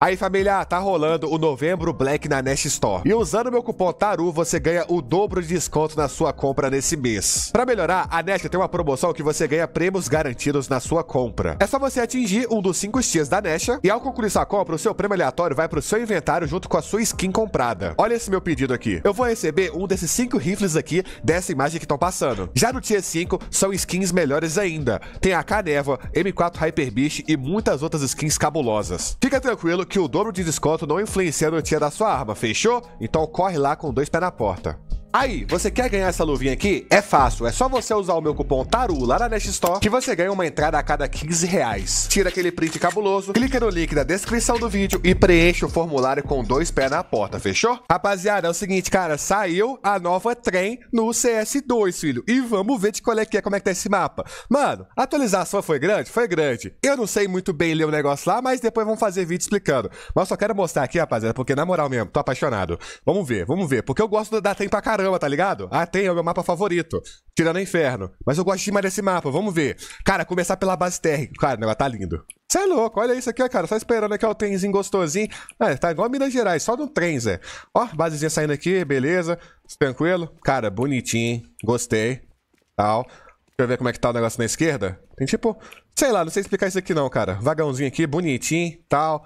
Aí, família, tá rolando o Novembro Black na Nest Store. E usando meu cupom TARU, você ganha o dobro de desconto na sua compra nesse mês. Para melhorar, a Nest tem uma promoção que você ganha prêmios garantidos na sua compra. É só você atingir um dos cinco dias da Nest e ao concluir sua compra, o seu prêmio aleatório vai pro seu inventário junto com a sua skin comprada. Olha esse meu pedido aqui. Eu vou receber um desses cinco rifles aqui dessa imagem que estão passando. Já no Tier 5, são skins melhores ainda. Tem a Caneva, M4 Hyper Beast e muitas outras skins cabulosas. Fica tranquilo que o dobro de desconto não influencia no tiro da sua arma, fechou? Então corre lá com dois pés na porta. Aí, você quer ganhar essa luvinha aqui? É fácil, é só você usar o meu cupom TARU lá na Nest Store que você ganha uma entrada a cada 15 reais. Tira aquele print cabuloso, clica no link da descrição do vídeo e preenche o formulário com dois pés na porta, fechou? Rapaziada, é o seguinte, cara, saiu a nova trem no CS2, filho, e vamos ver de qual é que é, como é que tá esse mapa. Mano, a atualização foi grande? Foi grande. Eu não sei muito bem ler o negócio lá, mas depois vamos fazer vídeo explicando. Mas só quero mostrar aqui, rapaziada, porque na moral mesmo, tô apaixonado. Vamos ver, vamos ver, porque eu gosto da trem pra caramba caramba, tá ligado? Ah, tem, é o meu mapa favorito. Tirando o inferno. Mas eu gosto demais desse mapa, vamos ver. Cara, começar pela base térmica. Cara, o negócio tá lindo. Você é louco, olha isso aqui, ó, cara. Só esperando aqui, ó, o trenzinho gostosinho. Ah, tá igual a Minas Gerais, só no trem, Zé. Ó, basezinha saindo aqui, beleza. Tranquilo. Cara, bonitinho, Gostei. Tal. Deixa eu ver como é que tá o negócio na esquerda. Tem tipo, sei lá, não sei explicar isso aqui não, cara. Vagãozinho aqui, bonitinho, tal.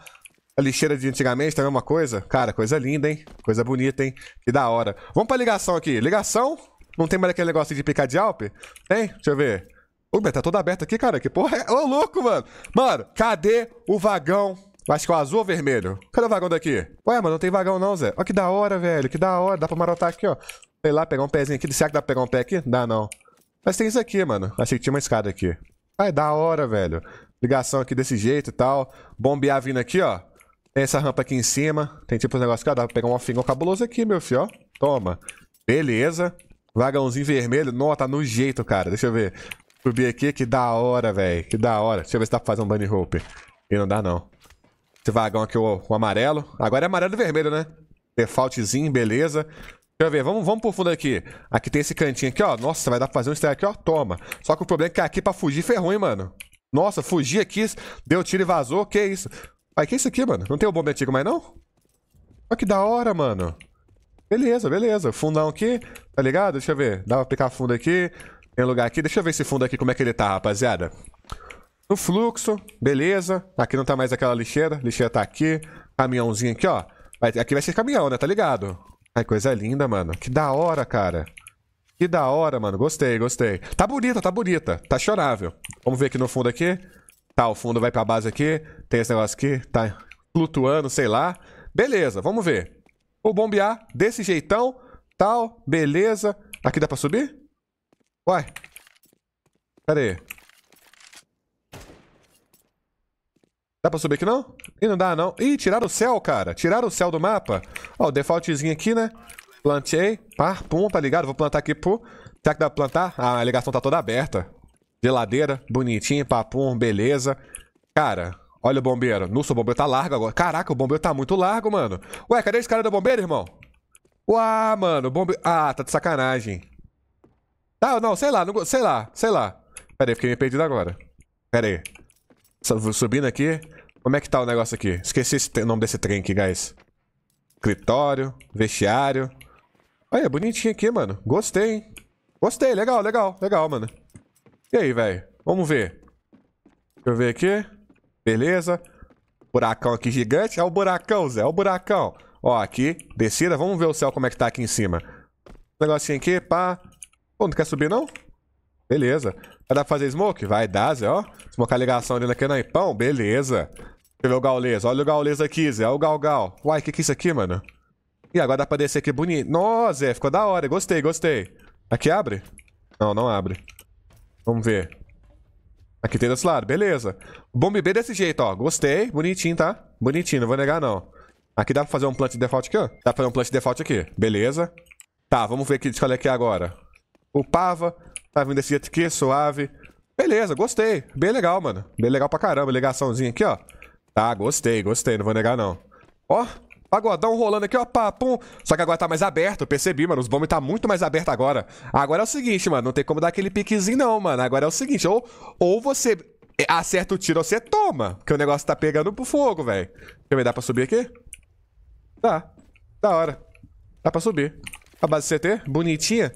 A lixeira de antigamente também tá é uma coisa? Cara, coisa linda, hein? Coisa bonita, hein? Que da hora. Vamos pra ligação aqui. Ligação? Não tem mais aquele negócio de picar de alpe? Tem? Deixa eu ver. Uber, tá todo aberto aqui, cara. Que porra é? Ô, louco, mano. Mano, cadê o vagão? Acho que é o azul ou vermelho. Cadê o vagão daqui? Ué, mano, não tem vagão não, Zé. Ó, que da hora, velho. Que da hora. Dá pra marotar aqui, ó. Sei lá, pegar um pezinho aqui. Será que dá pra pegar um pé aqui? Dá, não. Mas tem isso aqui, mano. Achei que tinha uma escada aqui. Ai, da hora, velho. Ligação aqui desse jeito e tal. Bombear vindo aqui, ó. Tem essa rampa aqui em cima. Tem tipo um negócio que dá pra pegar um ofingão cabuloso aqui, meu filho, ó. Toma. Beleza. Vagãozinho vermelho. Nossa, tá no jeito, cara. Deixa eu ver. Subir aqui, que da hora, velho. Que da hora. Deixa eu ver se dá pra fazer um bunny rope. E não dá, não. Esse vagão aqui, o, o amarelo. Agora é amarelo e vermelho, né? Defaultzinho, beleza. Deixa eu ver, vamos, vamos pro fundo aqui. Aqui tem esse cantinho aqui, ó. Nossa, vai dar pra fazer um strike aqui, ó. Toma. Só que o problema é que aqui pra fugir foi ruim, mano. Nossa, fugi aqui, deu tiro e vazou. Que isso? Ai, que é isso aqui, mano? Não tem o bombe antigo mais, não? Olha que da hora, mano. Beleza, beleza. Fundão aqui, tá ligado? Deixa eu ver. Dá pra aplicar fundo aqui. Tem lugar aqui. Deixa eu ver esse fundo aqui, como é que ele tá, rapaziada. No fluxo, beleza. Aqui não tá mais aquela lixeira. Lixeira tá aqui. Caminhãozinho aqui, ó. Aqui vai ser caminhão, né? Tá ligado? Ai, coisa linda, mano. Que da hora, cara. Que da hora, mano. Gostei, gostei. Tá bonita, tá bonita. Tá chorável. Vamos ver aqui no fundo aqui. Tá, o fundo vai pra base aqui. Tem esse negócio aqui. Tá flutuando, sei lá. Beleza, vamos ver. Vou bombear desse jeitão. Tal, beleza. Aqui dá pra subir? Uai. Pera aí. Dá pra subir aqui não? Ih, não dá não. Ih, tiraram o céu, cara. Tiraram o céu do mapa. Ó, o defaultzinho aqui, né? Plantei. Par, pum, tá ligado? Vou plantar aqui, pum. Será que dá pra plantar? Ah, a ligação tá toda aberta. Geladeira, bonitinho, papum, beleza. Cara, olha o bombeiro. Nossa, o bombeiro tá largo agora. Caraca, o bombeiro tá muito largo, mano. Ué, cadê esse cara do bombeiro, irmão? Uá, mano, bombeiro... Ah, tá de sacanagem. Tá, não, sei lá, não... sei lá, sei lá. Pera aí, fiquei meio perdido agora. Pera aí. Subindo aqui. Como é que tá o negócio aqui? Esqueci o nome desse trem aqui, guys. Escritório, vestiário. Olha, bonitinho aqui, mano. Gostei, hein? Gostei, legal, legal, legal, mano. E aí, velho? Vamos ver. Deixa eu ver aqui. Beleza. Buracão aqui gigante. É o buracão, Zé. É o buracão. Ó, aqui. Descida. Vamos ver o céu como é que tá aqui em cima. Negocinho aqui, pá. Pô, não quer subir, não? Beleza. Vai dar pra fazer smoke? Vai dar, Zé, ó. Smoke a ligação ali naquele naipão. Beleza. Deixa eu ver o gaulês. Olha o gaulês aqui, Zé. Olha o galgal. Uai, o que que é isso aqui, mano? E agora dá pra descer aqui bonito. Nossa, Zé. Ficou da hora. Gostei, gostei. Aqui abre? Não, não abre. Vamos ver. Aqui tem desse lado, beleza. Bombe B desse jeito, ó. Gostei. Bonitinho, tá? Bonitinho, não vou negar, não. Aqui dá pra fazer um plant default aqui, ó. Dá pra fazer um plant default aqui. Beleza. Tá, vamos ver aqui, escolher aqui agora. O pava, Tá vindo desse jeito aqui, suave. Beleza, gostei. Bem legal, mano. Bem legal pra caramba. Ligaçãozinha aqui, ó. Tá, gostei, gostei. Não vou negar, não. Ó, Pagodão rolando aqui, ó, pá pum Só que agora tá mais aberto, percebi, mano. Os bombes tá muito mais aberto agora. Agora é o seguinte, mano. Não tem como dar aquele piquezinho, não, mano. Agora é o seguinte, ou, ou você acerta o tiro ou você toma. Porque o negócio tá pegando pro fogo, velho. Deixa eu ver, dá pra subir aqui? Dá. Da hora. Dá pra subir. A base CT, bonitinha.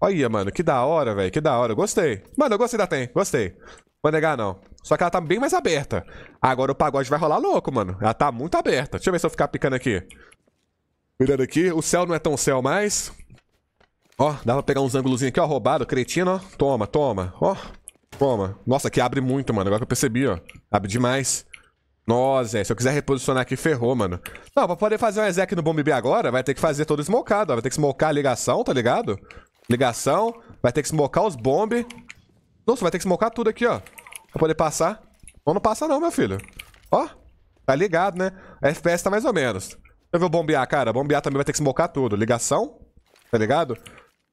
Olha, mano, que da hora, velho. Que da hora. Gostei. Mano, eu gostei da Tem. Gostei. Vou negar, não. Só que ela tá bem mais aberta. Agora o pagode vai rolar louco, mano. Ela tá muito aberta. Deixa eu ver se eu ficar picando aqui. Mirando aqui. O céu não é tão céu mais. Ó, dá pra pegar uns ângulos aqui, ó. Roubado, cretino, ó. Toma, toma. Ó, toma. Nossa, aqui abre muito, mano. Agora que eu percebi, ó. Abre demais. Nossa, é. se eu quiser reposicionar aqui, ferrou, mano. Não, pra poder fazer um exec no Bomb B agora, vai ter que fazer todo smocado, ó. Vai ter que smocar a ligação, tá ligado? Ligação. Vai ter que smocar os bombe. Nossa, vai ter que smocar tudo aqui, ó. Pra poder passar. ou não passa não, meu filho. Ó. Tá ligado, né? A FPS tá mais ou menos. Deixa eu ver o bombear, cara. Bombear também vai ter que smocar tudo. Ligação. Tá ligado?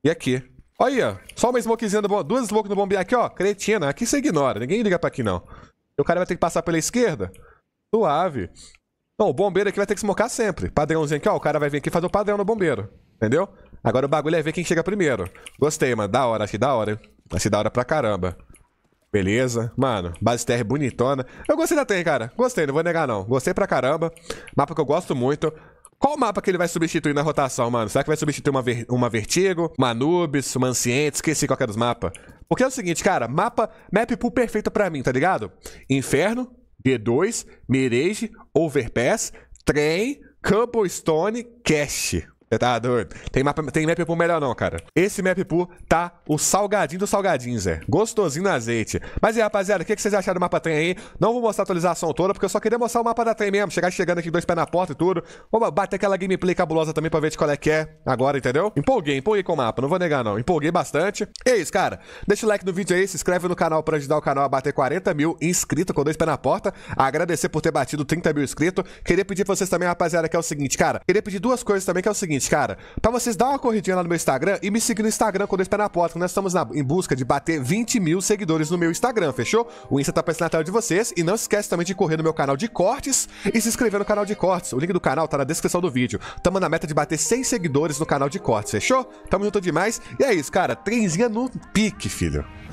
E aqui. Olha aí, ó. Só uma smokezinha do Duas smokes no bombear aqui, ó. Cretina. Aqui você ignora. Ninguém liga pra aqui, não. E o cara vai ter que passar pela esquerda. Suave. Não, o bombeiro aqui vai ter que smocar sempre. Padrãozinho aqui, ó. O cara vai vir aqui fazer o padrão no bombeiro. Entendeu? Agora o bagulho é ver quem chega primeiro. Gostei, mano. Da hora, achei da hora. Achei da hora pra caramba. Beleza. Mano, base terra é bonitona. Eu gostei da terra, cara. Gostei, não vou negar não. Gostei pra caramba. Mapa que eu gosto muito. Qual mapa que ele vai substituir na rotação, mano? Será que vai substituir uma, ver uma Vertigo, uma Anubis, uma Anciente? Esqueci qual que é dos mapas. Porque é o seguinte, cara. Mapa, map pool perfeito pra mim, tá ligado? Inferno, D2, Mirage, Overpass, Trem, Cobblestone, Cache. Você tá doido? Tem, mapa, tem map pool melhor não, cara. Esse map pool tá o salgadinho do salgadinho, Zé. Gostosinho no azeite. Mas e aí, rapaziada, o que, que vocês acharam do mapa trem aí? Não vou mostrar a atualização toda, porque eu só queria mostrar o mapa da trem mesmo. Chegar chegando aqui, dois pés na porta e tudo. Vou bater aquela gameplay cabulosa também pra ver de qual é que é agora, entendeu? Empolguei, empolguei com o mapa, não vou negar não. Empolguei bastante. E é isso, cara. Deixa o like no vídeo aí, se inscreve no canal pra ajudar o canal a bater 40 mil inscritos com dois pés na porta. Agradecer por ter batido 30 mil inscritos. Queria pedir pra vocês também, rapaziada, que é o seguinte, cara. Queria pedir duas coisas também, que é o seguinte seguinte, cara. Pra vocês dar uma corridinha lá no meu Instagram e me seguir no Instagram quando eu estiver na porta. Nós estamos na, em busca de bater 20 mil seguidores no meu Instagram, fechou? O Insta tá aparecendo na tela de vocês. E não esquece também de correr no meu canal de cortes e se inscrever no canal de cortes. O link do canal tá na descrição do vídeo. Tamo na meta de bater 100 seguidores no canal de cortes, fechou? Tamo junto demais. E é isso, cara. Trenzinha no pique, filho.